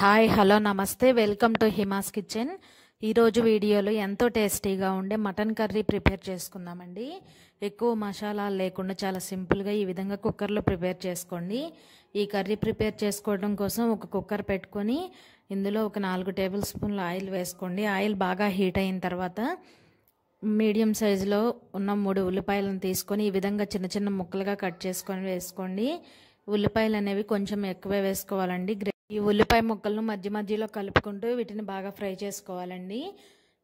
hi hello నమస్తే welcome to Hima's kitchen ఈరోజు వీడియోలో ఎంతో టేస్టీగా ఉండే మటన్ కర్రీ ప్రిపేర్ చేసుకుందామండి ఎక్కువ మసాలాలు లేకుండా చాలా సింపుల్గా ఈ విధంగా కుక్కర్లో ప్రిపేర్ చేసుకోండి ఈ కర్రీ ప్రిపేర్ చేసుకోవడం కోసం ఒక కుక్కర్ పెట్టుకొని ఇందులో ఒక నాలుగు టేబుల్ స్పూన్ల ఆయిల్ వేసుకోండి ఆయిల్ బాగా హీట్ అయిన తర్వాత మీడియం సైజులో ఉన్న మూడు ఉల్లిపాయలను తీసుకొని ఈ విధంగా చిన్న చిన్న ముక్కలుగా కట్ చేసుకొని వేసుకోండి ఉల్లిపాయలు అనేవి కొంచెం ఎక్కువే వేసుకోవాలండి ఈ ఉల్లిపాయ ముక్కలను మధ్య మధ్యలో కలుపుకుంటూ వీటిని బాగా ఫ్రై చేసుకోవాలండి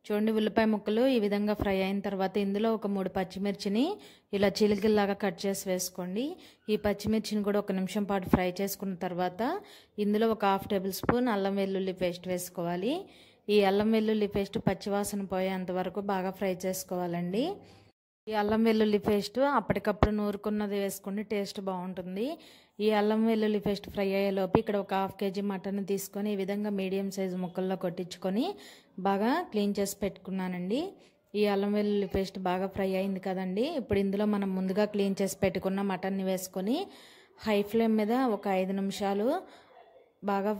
చూడండి ఉల్లిపాయ ముక్కలు ఈ విధంగా ఫ్రై అయిన తర్వాత ఇందులో ఒక మూడు పచ్చిమిర్చిని ఇలా చిలికిల్లాగా కట్ చేసి వేసుకోండి ఈ పచ్చిమిర్చిని కూడా ఒక నిమిషం పాటు ఫ్రై చేసుకున్న తర్వాత ఇందులో ఒక హాఫ్ టేబుల్ స్పూన్ అల్లం వెల్లుల్లి పేస్ట్ వేసుకోవాలి ఈ అల్లం వెల్లుల్లి పేస్ట్ పచ్చివాసన పోయేంత వరకు బాగా ఫ్రై చేసుకోవాలండి ఈ అల్లం వెల్లుల్లి పేస్ట్ అప్పటికప్పుడు నూరుకున్నది వేసుకుని టేస్ట్ బాగుంటుంది ఈ అల్లం వెల్లుల్లి పేస్ట్ ఫ్రై అయ్యేలోపు ఇక్కడ ఒక హాఫ్ కేజీ మటన్ తీసుకొని ఈ విధంగా మీడియం సైజు ముక్కల్లో కొట్టించుకొని బాగా క్లీన్ చేసి పెట్టుకున్నానండి ఈ అల్లం వెల్లుల్లి పేస్ట్ బాగా ఫ్రై అయింది కదండి ఇప్పుడు ఇందులో మనం ముందుగా క్లీన్ చేసి పెట్టుకున్న మటన్ని వేసుకొని హై ఫ్లేమ్ మీద ఒక ఐదు నిమిషాలు బాగా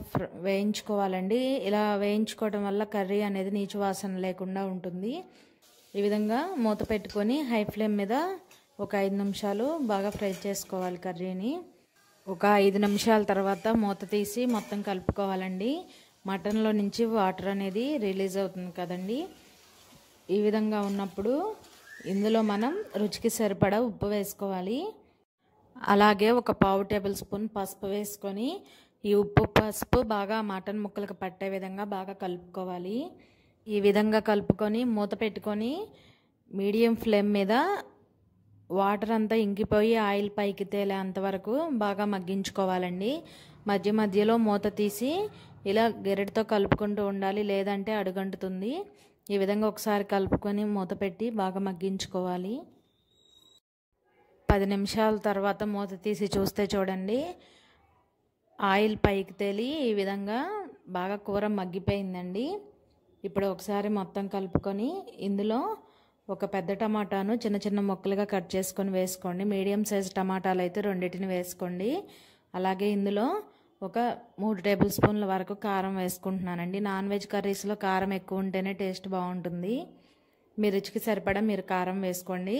వేయించుకోవాలండి ఇలా వేయించుకోవడం వల్ల కర్రీ అనేది నీచు వాసన లేకుండా ఉంటుంది ఈ విధంగా మూత పెట్టుకొని హై ఫ్లేమ్ మీద ఒక ఐదు నిమిషాలు బాగా ఫ్రై చేసుకోవాలి కర్రీని ఒక ఐదు నిమిషాల తర్వాత మూత తీసి మొత్తం కలుపుకోవాలండి మటన్లో నుంచి వాటర్ అనేది రిలీజ్ అవుతుంది కదండి ఈ విధంగా ఉన్నప్పుడు ఇందులో మనం రుచికి సరిపడా ఉప్పు వేసుకోవాలి అలాగే ఒక పావు టేబుల్ స్పూన్ పసుపు వేసుకొని ఈ ఉప్పు పసుపు బాగా మటన్ ముక్కలకు పట్టే విధంగా బాగా కలుపుకోవాలి ఈ విధంగా కలుపుకొని మూత పెట్టుకొని మీడియం ఫ్లేమ్ మీద వాటర్ అంతా ఇంకిపోయి ఆయిల్ పైకి తేలేంత వరకు బాగా మగ్గించుకోవాలండి మధ్య మధ్యలో మూత తీసి ఇలా గెరెటితో కలుపుకుంటూ ఉండాలి లేదంటే అడుగంటుతుంది ఈ విధంగా ఒకసారి కలుపుకొని మూత పెట్టి బాగా మగ్గించుకోవాలి పది నిమిషాల తర్వాత మూత తీసి చూస్తే చూడండి ఆయిల్ పైకి తేలి ఈ విధంగా బాగా కూర మగ్గిపోయిందండి ఇప్పుడు ఒకసారి మొత్తం కలుపుకొని ఇందులో ఒక పెద్ద టమాటాను చిన్న చిన్న ముక్కలుగా కట్ చేసుకొని వేసుకోండి మీడియం సైజ్ టమాటాలు అయితే రెండింటిని వేసుకోండి అలాగే ఇందులో ఒక మూడు టేబుల్ స్పూన్ల వరకు కారం వేసుకుంటున్నానండి నాన్ వెజ్ కర్రీస్లో కారం ఎక్కువ ఉంటేనే టేస్ట్ బాగుంటుంది మీ రుచికి సరిపడా మీరు కారం వేసుకోండి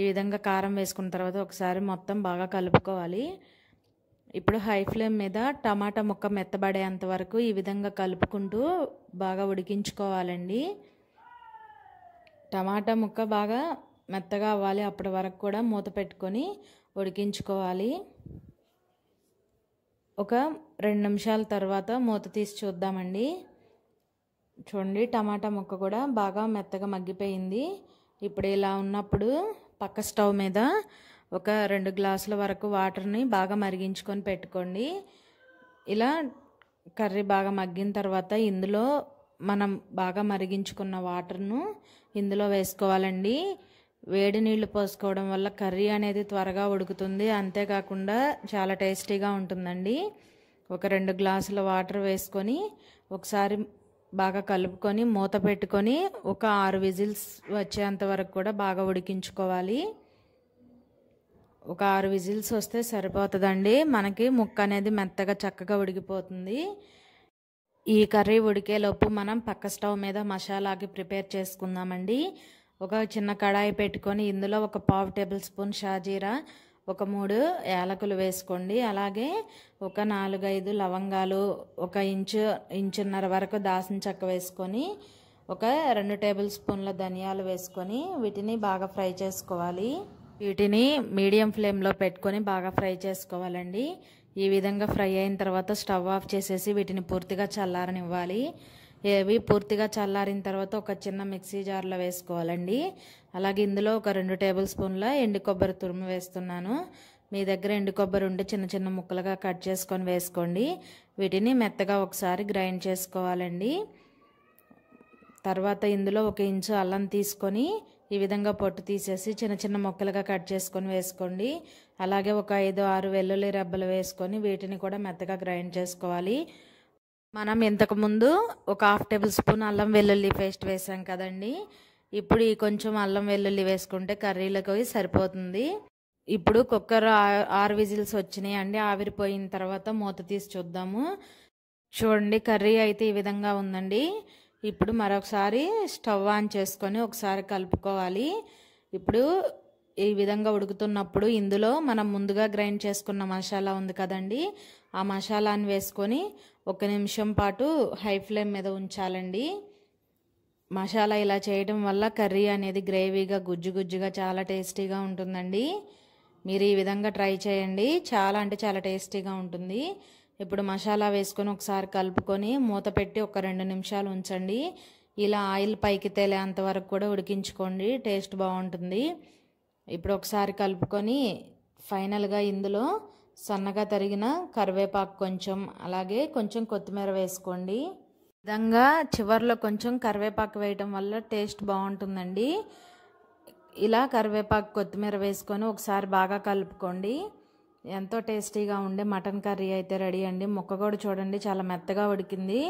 ఈ విధంగా కారం వేసుకున్న తర్వాత ఒకసారి మొత్తం బాగా కలుపుకోవాలి ఇప్పుడు హై ఫ్లేమ్ మీద టమాటా ముక్క మెత్తబడేంత వరకు ఈ విధంగా కలుపుకుంటూ బాగా ఉడికించుకోవాలండి టమాటా ముక్క బాగా మెత్తగా అవ్వాలి అప్పటి వరకు కూడా మూత పెట్టుకొని ఉడికించుకోవాలి ఒక రెండు నిమిషాల తర్వాత మూత తీసి చూద్దామండి చూడండి టమాటా ముక్క కూడా బాగా మెత్తగా మగ్గిపోయింది ఇప్పుడు ఇలా ఉన్నప్పుడు పక్క స్టవ్ మీద ఒక రెండు గ్లాసుల వరకు వాటర్ని బాగా మరిగించుకొని పెట్టుకోండి ఇలా కర్రీ బాగా మగ్గిన తర్వాత ఇందులో మనం బాగా మరిగించుకున్న వాటర్ను ఇందులో వేసుకోవాలండి వేడి నీళ్లు పోసుకోవడం వల్ల కర్రీ అనేది త్వరగా ఉడుకుతుంది అంతేకాకుండా చాలా టేస్టీగా ఉంటుందండి ఒక రెండు గ్లాసుల వాటర్ వేసుకొని ఒకసారి బాగా కలుపుకొని మూత పెట్టుకొని ఒక ఆరు విజిల్స్ వచ్చేంత వరకు కూడా బాగా ఉడికించుకోవాలి ఒక ఆరు విజిల్స్ వస్తే సరిపోతుందండి మనకి ముక్క అనేది మెత్తగా చక్కగా ఉడికిపోతుంది ఈ కర్రీ ఉడికేలోపు మనం పక్క స్టవ్ మీద మసాలాకి ప్రిపేర్ చేసుకుందామండి ఒక చిన్న కడాయి పెట్టుకొని ఇందులో ఒక పావు టేబుల్ స్పూన్ షాజీరా ఒక మూడు యాలకులు వేసుకోండి అలాగే ఒక నాలుగైదు లవంగాలు ఒక ఇంచు ఇంచున్నర వరకు దాసిన చెక్క వేసుకొని ఒక రెండు టేబుల్ స్పూన్ల ధనియాలు వేసుకొని వీటిని బాగా ఫ్రై చేసుకోవాలి వీటిని మీడియం ఫ్లేమ్లో పెట్టుకొని బాగా ఫ్రై చేసుకోవాలండి ఈ విధంగా ఫ్రై అయిన తర్వాత స్టవ్ ఆఫ్ చేసేసి వీటిని పూర్తిగా చల్లారనివ్వాలి ఇవి పూర్తిగా చల్లారిన తర్వాత ఒక చిన్న మిక్సీ జార్లో వేసుకోవాలండి అలాగే ఇందులో ఒక రెండు టేబుల్ స్పూన్ల ఎండు కొబ్బరి తురుము వేస్తున్నాను మీ దగ్గర ఎండు కొబ్బరి ఉండి చిన్న చిన్న ముక్కలుగా కట్ చేసుకొని వేసుకోండి వీటిని మెత్తగా ఒకసారి గ్రైండ్ చేసుకోవాలండి తర్వాత ఇందులో ఒక ఇంచు అల్లం తీసుకొని ఈ విధంగా పొట్టు తీసేసి చిన్న చిన్న ముక్కలుగా కట్ చేసుకొని వేసుకోండి అలాగే ఒక ఐదు ఆరు వెల్లుల్లి రెబ్బలు వేసుకొని వీటిని కూడా మెత్తగా గ్రైండ్ చేసుకోవాలి మనం ఇంతకుముందు ఒక హాఫ్ టేబుల్ స్పూన్ అల్లం వెల్లుల్లి పేస్ట్ వేసాం కదండి ఇప్పుడు ఈ కొంచెం అల్లం వెల్లుల్లి వేసుకుంటే కర్రీలకు సరిపోతుంది ఇప్పుడు కుక్కర్ ఆరు విజిల్స్ వచ్చినాయి అండి ఆవిరిపోయిన తర్వాత మూత తీసి చూద్దాము చూడండి కర్రీ అయితే ఈ విధంగా ఉందండి ఇప్పుడు మరొకసారి స్టవ్ ఆన్ చేసుకొని ఒకసారి కలుపుకోవాలి ఇప్పుడు ఈ విధంగా ఉడుకుతున్నప్పుడు ఇందులో మనం ముందుగా గ్రైండ్ చేసుకున్న మసాలా ఉంది కదండి ఆ మసాలాని వేసుకొని ఒక నిమిషం పాటు హై ఫ్లేమ్ మీద ఉంచాలండి మసాలా ఇలా చేయడం వల్ల కర్రీ అనేది గ్రేవీగా గుజ్జు గుజ్జుగా చాలా టేస్టీగా ఉంటుందండి మీరు ఈ విధంగా ట్రై చేయండి చాలా అంటే చాలా టేస్టీగా ఉంటుంది ఇప్పుడు మసాలా వేసుకొని ఒకసారి కలుపుకొని మూత పెట్టి ఒక రెండు నిమిషాలు ఉంచండి ఇలా ఆయిల్ పైకి తేలేంత వరకు కూడా ఉడికించుకోండి టేస్ట్ బాగుంటుంది ఇప్పుడు ఒకసారి కలుపుకొని ఫైనల్గా ఇందులో సన్నగా తరిగిన కరివేపాకు కొంచెం అలాగే కొంచెం కొత్తిమీర వేసుకోండి విధంగా చివరిలో కొంచెం కరివేపాకు వేయటం వల్ల టేస్ట్ బాగుంటుందండి ఇలా కరివేపాకు కొత్తిమీర వేసుకొని ఒకసారి బాగా కలుపుకోండి ఎంతో టేస్టీగా ఉండే మటన్ కర్రీ అయితే రెడీ అండి ముక్క కూడా చూడండి చాలా మెత్తగా ఉడికింది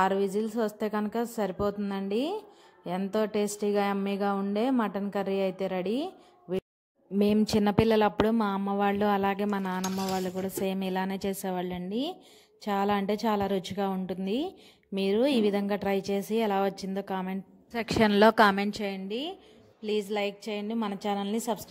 ఆరు విజిల్స్ వస్తే కనుక సరిపోతుందండి ఎంతో టేస్టీగా అమ్మీగా ఉండే మటన్ కర్రీ అయితే రెడీ మేము చిన్నపిల్లలప్పుడు మా అమ్మ వాళ్ళు అలాగే మా నానమ్మ వాళ్ళు కూడా సేమ్ ఇలానే చేసేవాళ్ళు అండి చాలా అంటే చాలా రుచిగా ఉంటుంది మీరు ఈ విధంగా ట్రై చేసి ఎలా వచ్చిందో కామెంట్ సెక్షన్లో కామెంట్ చేయండి ప్లీజ్ లైక్ చేయండి మన ఛానల్ని సబ్స్క్రైబ్